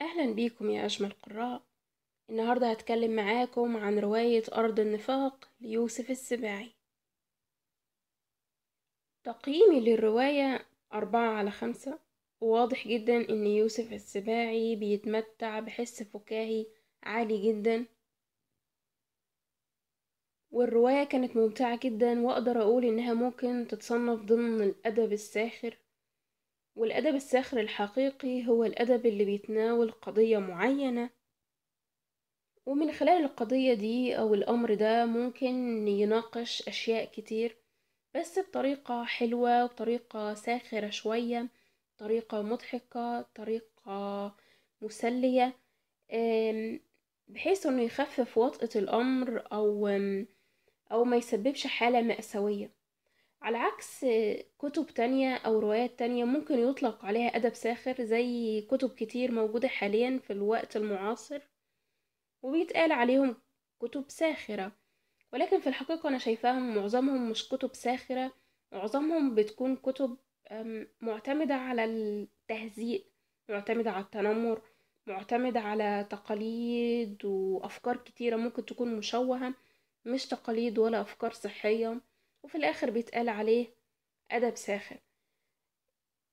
أهلا بيكم يا أجمل قراء النهاردة هتكلم معاكم عن رواية أرض النفاق ليوسف السباعي تقييمي للرواية أربعة على خمسة وواضح جدا إن يوسف السباعي بيتمتع بحس فكاهي عالي جدا والرواية كانت ممتعة جدا وأقدر أقول إنها ممكن تتصنف ضمن الأدب الساخر والأدب الساخر الحقيقي هو الأدب اللي بيتناول قضية معينة ومن خلال القضية دي أو الأمر ده ممكن يناقش أشياء كتير بس بطريقة حلوة وطريقة ساخرة شوية طريقة مضحكة طريقة مسلية بحيث انه يخفف وطأة الأمر أو أو ما يسببش حالة مأساوية على عكس كتب تانية أو روايات تانية ممكن يطلق عليها أدب ساخر زي كتب كتير موجودة حاليا في الوقت المعاصر وبيتقال عليهم كتب ساخرة ولكن في الحقيقة أنا شايفاهم معظمهم مش كتب ساخرة معظمهم بتكون كتب معتمدة على التهزيء معتمدة على التنمر معتمدة على تقاليد وأفكار كتيرة ممكن تكون مشوهة مش تقاليد ولا أفكار صحية وفي الآخر بيتقال عليه أدب ساخر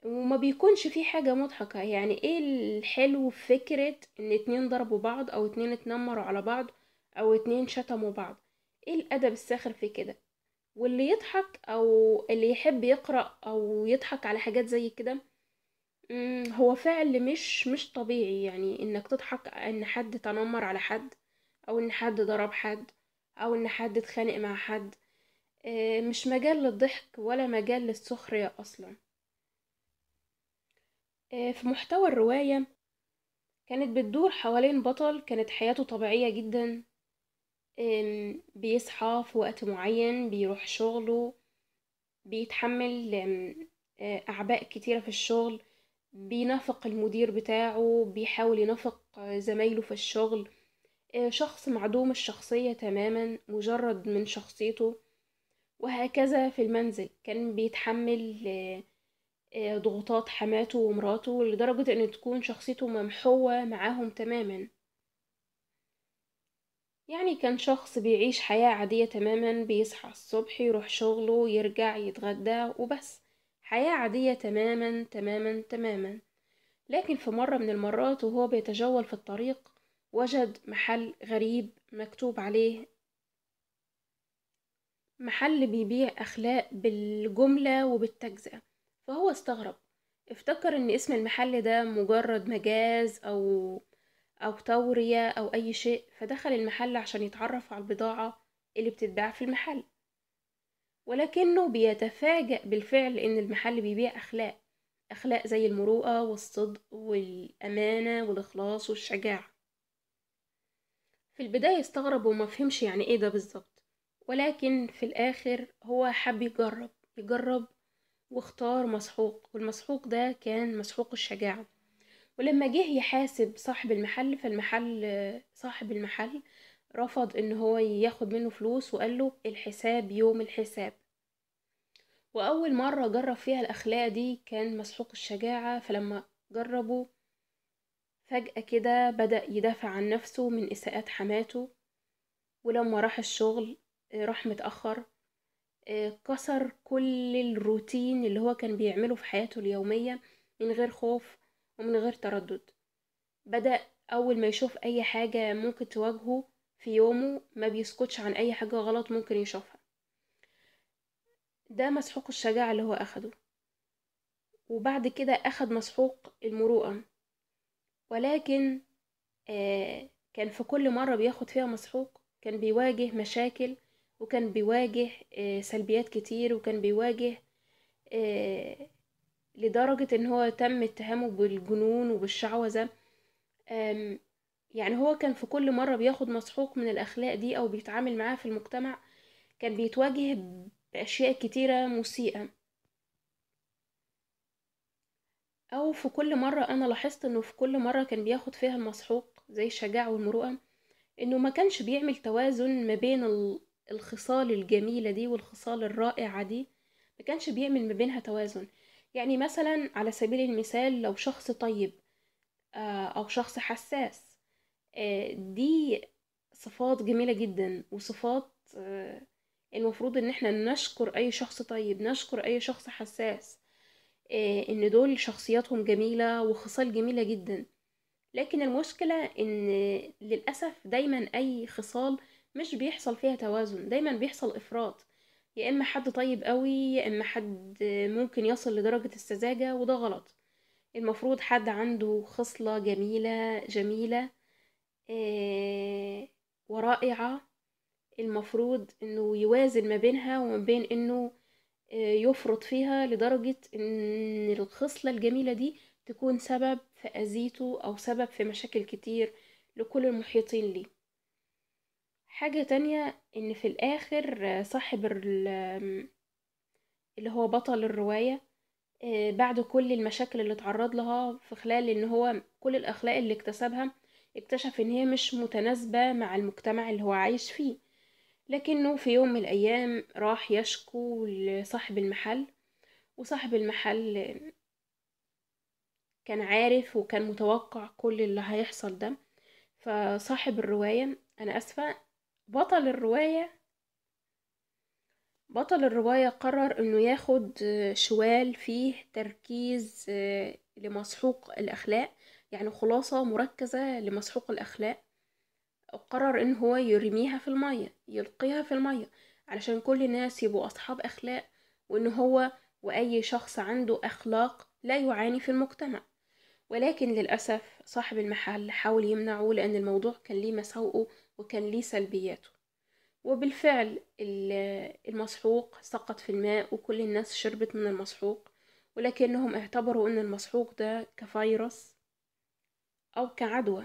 وما بيكونش فيه حاجة مضحكة يعني ايه الحلو في فكرة ان اتنين ضربوا بعض او اتنين اتنمروا على بعض او اتنين شتموا بعض ايه الادب الساخر في كده واللي يضحك او اللي يحب يقرأ او يضحك على حاجات زي كده هو فعل مش مش طبيعي يعني انك تضحك ان حد تنمر على حد او ان حد ضرب حد او ان حد اتخانق مع حد آه، مش مجال للضحك ولا مجال للسخرية أصلا آه، في محتوى الرواية كانت بتدور حوالين بطل كانت حياته طبيعية جدا بيصحى في وقت معين بيروح شغله بيتحمل آه، أعباء كتيرة في الشغل بينافق المدير بتاعه بيحاول ينافق زمايله في الشغل شخص معدوم الشخصية تماما مجرد من شخصيته وهكذا في المنزل كان بيتحمل آه، آه، ضغوطات حماته ومراته لدرجة ان تكون شخصيته ممحوة معاهم تماما يعني كان شخص بيعيش حياة عادية تماما بيصحى الصبح يروح شغله يرجع يتغدى وبس حياة عادية تماما تماما تماما لكن في مرة من المرات وهو بيتجول في الطريق وجد محل غريب مكتوب عليه محل بيبيع أخلاق بالجملة وبالتجزئة فهو استغرب افتكر ان اسم المحل ده مجرد مجاز او او تورية او اي شيء فدخل المحل عشان يتعرف على البضاعة اللي بتتباع في المحل ولكنه بيتفاجأ بالفعل ان المحل بيبيع اخلاق اخلاق زي المروءة والصدق والامانة والاخلاص والشجاعة في البداية استغرب وما فهمش يعني ايه ده بالظبط ولكن في الآخر هو حب يجرب يجرب واختار مسحوق والمسحوق ده كان مسحوق الشجاعة ولما جه يحاسب صاحب المحل فالمحل صاحب المحل رفض ان هو ياخد منه فلوس وقال له الحساب يوم الحساب واول مرة جرب فيها الاخلاق دي كان مسحوق الشجاعة فلما جربه فجأة كده بدأ يدافع عن نفسه من إساءات حماته ولما راح الشغل آه، راح متأخر آه، كسر كل الروتين اللي هو كان بيعمله في حياته اليومية من غير خوف ومن غير تردد بدأ أول ما يشوف أي حاجة ممكن تواجهه في يومه ما بيسكتش عن أي حاجة غلط ممكن يشوفها ده مسحوق الشجاعة اللي هو أخده وبعد كده أخد مسحوق المروءة ولكن آه كان في كل مرة بياخد فيها مسحوق كان بيواجه مشاكل وكان بيواجه آه، سلبيات كتير وكان بيواجه آه، لدرجة ان هو تم اتهامه بالجنون وبالشعوذة يعني هو كان في كل مرة بياخد مسحوق من الأخلاق دي أو بيتعامل معاها في المجتمع كان بيتواجه بأشياء كتيرة مسيئة أو في كل مرة أنا لاحظت إنه في كل مرة كان بياخد فيها المسحوق زي الشجاعة والمروءة إنه ما كانش بيعمل توازن ما بين الخصال الجميلة دي والخصال الرائعة دي ما كانش بيعمل ما بينها توازن يعني مثلا على سبيل المثال لو شخص طيب آه، أو شخص حساس آه، دي صفات جميلة جدا وصفات آه، المفروض ان احنا نشكر اي شخص طيب نشكر اي شخص حساس ان دول شخصياتهم جميلة وخصال جميلة جدا لكن المشكلة ان للأسف دايما اي خصال مش بيحصل فيها توازن دايما بيحصل افراط يا اما حد طيب قوي يا اما حد ممكن يصل لدرجة السذاجة وده غلط المفروض حد عنده خصلة جميلة جميلة آه، ورائعة المفروض انه يوازن ما بينها وما بين انه آه، يفرط فيها لدرجة ان الخصلة الجميلة دي تكون سبب في اذيته او سبب في مشاكل كتير لكل المحيطين ليه حاجة تانية ان في الاخر صاحب ال- اللي هو بطل الرواية آه، بعد كل المشاكل اللي اتعرض لها في خلال ان هو كل الاخلاق اللي اكتسبها اكتشف ان هي مش متناسبة مع المجتمع اللي هو عايش فيه لكنه في يوم من الايام راح يشكو لصاحب المحل وصاحب المحل كان عارف وكان متوقع كل اللي هيحصل ده فصاحب الرواية انا اسفة بطل الرواية بطل الرواية قرر انه ياخد آه، شوال فيه تركيز آه، لمسحوق الاخلاق يعني خلاصة مركزة لمسحوق الاخلاق قرر ان هو يرميها في المية يلقيها في المية علشان كل الناس يبقوا اصحاب اخلاق وان هو واي شخص عنده اخلاق لا يعاني في المجتمع ولكن للأسف صاحب المحل حاول يمنعه لأن الموضوع كان ليه مساوئه وكان ليه سلبياته وبالفعل المسحوق سقط في الماء وكل الناس شربت من المسحوق ولكنهم اعتبروا أن المسحوق ده كفيروس أو كعدوى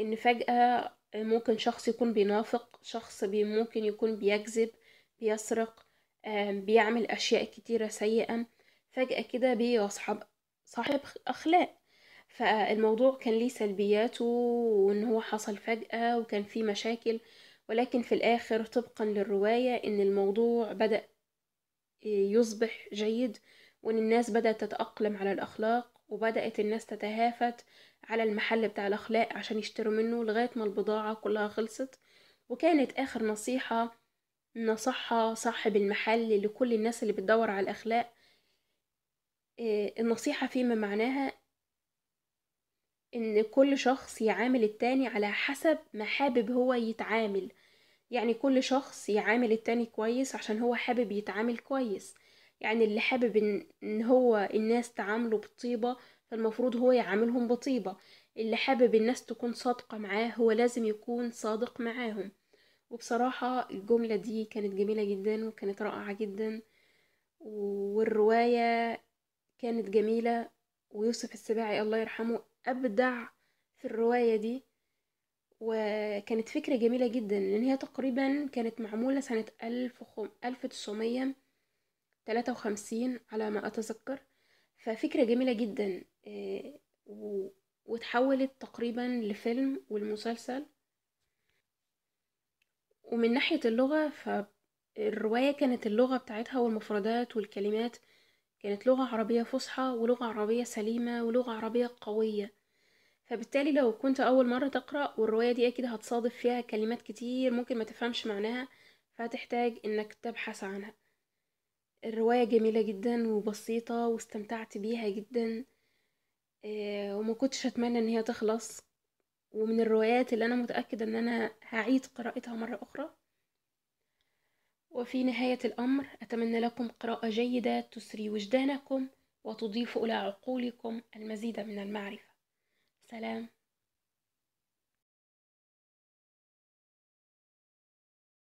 إن فجأة ممكن شخص يكون بينافق شخص ممكن يكون بيكذب بيسرق بيعمل أشياء كتيرة سيئة فجأة كده بيصحب صاحب أخلاق فالموضوع كان ليه سلبياته وان هو حصل فجأة وكان فيه مشاكل ولكن في الاخر طبقا للرواية ان الموضوع بدأ يصبح جيد وان الناس بدأت تتأقلم على الاخلاق وبدأت الناس تتهافت على المحل بتاع الاخلاق عشان يشتروا منه لغاية ما البضاعة كلها خلصت وكانت اخر نصيحة نصحها صاحب المحل لكل الناس اللي بتدور على الاخلاق آه، النصيحة فيما معناها ان كل شخص يعامل التاني على حسب ما حابب هو يتعامل يعني كل شخص يعامل التاني كويس عشان هو حابب يتعامل كويس يعني اللي حابب ان, هو الناس تعامله بطيبة فالمفروض هو يعاملهم بطيبة اللي حابب الناس تكون صادقة معاه هو لازم يكون صادق معاهم وبصراحة الجملة دي كانت جميلة جدا وكانت رائعة جدا والرواية كانت جميلة ويوسف السباعي الله يرحمه أبدع في الرواية دي وكانت فكرة جميلة جدا لأن هي تقريبا كانت معمولة سنة ألف ألف تسعمية تلاتة وخمسين على ما أتذكر ففكرة جميلة جدا آه، وتحولت تقريبا لفيلم والمسلسل ومن ناحية اللغة فالرواية كانت اللغة بتاعتها والمفردات والكلمات كانت لغة عربية فصحى ولغة عربية سليمة ولغة عربية قوية فبالتالي لو كنت أول مرة تقرأ والرواية دي أكيد هتصادف فيها كلمات كتير ممكن ما تفهمش معناها فهتحتاج إنك تبحث عنها الرواية جميلة جدا وبسيطة واستمتعت بيها جدا آه، وما كنتش أتمنى إن هي تخلص ومن الروايات اللي أنا متأكدة إن أنا هعيد قراءتها مرة أخرى وفي نهاية الأمر أتمنى لكم قراءة جيدة تسري وجدانكم وتضيف إلى عقولكم المزيد من المعرفة سلام